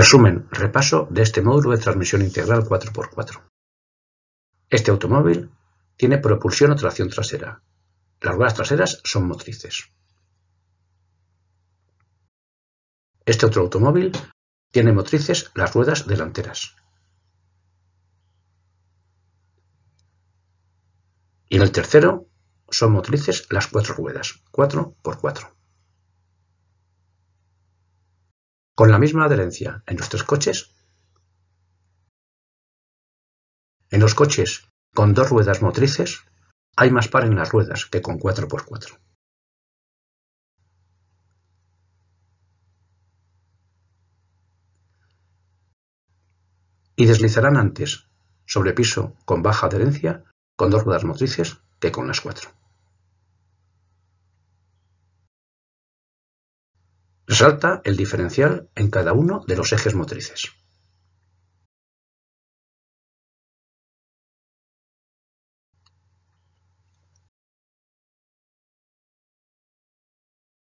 Resumen, repaso de este módulo de transmisión integral 4x4. Este automóvil tiene propulsión o tracción trasera. Las ruedas traseras son motrices. Este otro automóvil tiene motrices las ruedas delanteras. Y en el tercero son motrices las cuatro ruedas, 4x4. con la misma adherencia en nuestros coches? En los coches con dos ruedas motrices hay más par en las ruedas que con 4x4. Y deslizarán antes sobre piso con baja adherencia con dos ruedas motrices que con las cuatro. Resalta el diferencial en cada uno de los ejes motrices.